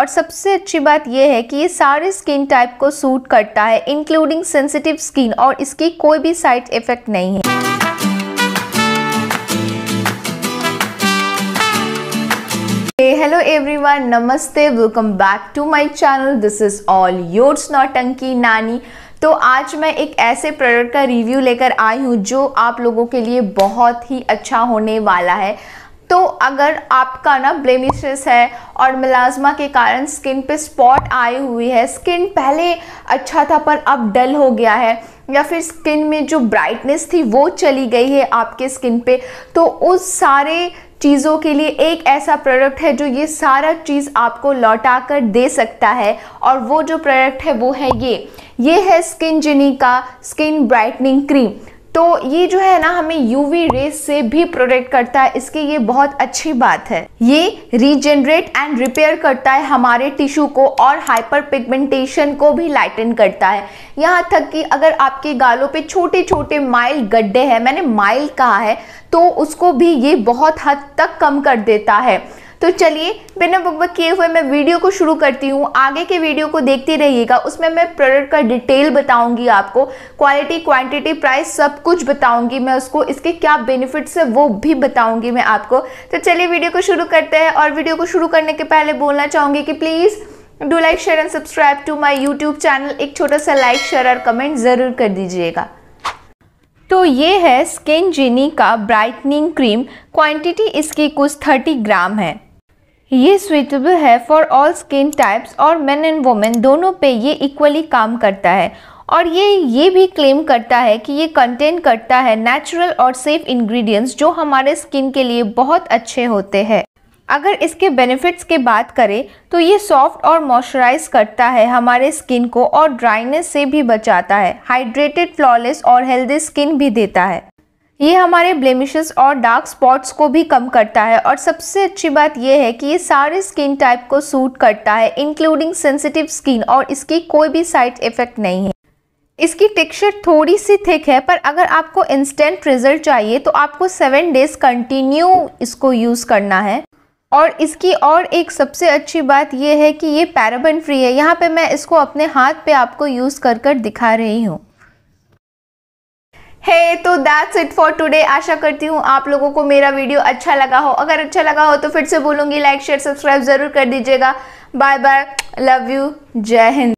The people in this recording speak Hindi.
और सबसे अच्छी बात यह है कि ये सारे स्किन टाइप को सूट करता है इंक्लूडिंग सेंसिटिव स्किन और इसकी कोई भी साइड इफ़ेक्ट नहीं है एवरीवन नमस्ते welcome back to to channel this is all all yours nautanki नानी तो आज मैं एक ऐसे प्रोडक्ट का रिव्यू लेकर आई हूँ जो आप लोगों के लिए बहुत ही अच्छा होने वाला है तो अगर आपका ना ब्लेमिशेस है और मिलाजमा के कारण स्किन पे स्पॉट आई हुई है स्किन पहले अच्छा था पर अब डल हो गया है या फिर स्किन में जो ब्राइटनेस थी वो चली गई है आपके स्किन पे तो उस सारे चीज़ों के लिए एक ऐसा प्रोडक्ट है जो ये सारा चीज़ आपको लौटा कर दे सकता है और वो जो प्रोडक्ट है वो है ये ये है स्किन जिनी का स्किन ब्राइटनिंग क्रीम तो ये जो है ना हमें यूवी रेस से भी प्रोटेक्ट करता है इसके ये बहुत अच्छी बात है ये रीजनरेट एंड रिपेयर करता है हमारे टिश्यू को और हाइपर पिगमेंटेशन को भी लाइटन करता है यहाँ तक कि अगर आपके गालों पे छोटे छोटे माइल गड्ढे हैं मैंने माइल कहा है तो उसको भी ये बहुत हद तक कम कर देता है तो चलिए बिना बुक बक किए हुए मैं वीडियो को शुरू करती हूँ आगे के वीडियो को देखती रहिएगा उसमें मैं प्रोडक्ट का डिटेल बताऊँगी आपको क्वालिटी क्वांटिटी प्राइस सब कुछ बताऊँगी मैं उसको इसके क्या बेनिफिट्स है वो भी बताऊँगी मैं आपको तो चलिए वीडियो को शुरू करते हैं और वीडियो को शुरू करने के पहले बोलना चाहूँगी कि please do like share and subscribe to my YouTube channel एक छोटा सा लाइक शेयर और कमेंट ज़रूर कर दीजिएगा तो ये है स्किन जीनी का ब्राइटनिंग क्रीम क्वांटिटी इसकी कुछ 30 ग्राम है ये सुइटेबल है फॉर ऑल स्किन टाइप्स और मेन एंड वुमेन दोनों पे ये इक्वली काम करता है और ये ये भी क्लेम करता है कि ये कंटेन करता है नेचुरल और सेफ इंग्रेडिएंट्स जो हमारे स्किन के लिए बहुत अच्छे होते हैं अगर इसके बेनिफिट्स की बात करें तो ये सॉफ्ट और मॉइस्चराइज करता है हमारे स्किन को और ड्राइनेस से भी बचाता है हाइड्रेटेड फ्लॉलेस और हेल्दी स्किन भी देता है ये हमारे ब्लेमिशेस और डार्क स्पॉट्स को भी कम करता है और सबसे अच्छी बात यह है कि ये सारे स्किन टाइप को सूट करता है इंक्लूडिंग सेंसिटिव स्किन और इसकी कोई भी साइड इफ़ेक्ट नहीं है इसकी टेक्सचर थोड़ी सी थिक है पर अगर आपको इंस्टेंट रिजल्ट चाहिए तो आपको सेवन डेज कंटिन्यू इसको यूज़ करना है और इसकी और एक सबसे अच्छी बात यह है कि ये पैराबन फ्री है यहाँ पे मैं इसको अपने हाथ पे आपको यूज़ कर कर दिखा रही हूँ हे hey, तो दैट्स इट फॉर टुडे आशा करती हूँ आप लोगों को मेरा वीडियो अच्छा लगा हो अगर अच्छा लगा हो तो फिर से बोलूँगी लाइक शेयर सब्सक्राइब ज़रूर कर दीजिएगा बाय बाय लव यू जय हिंद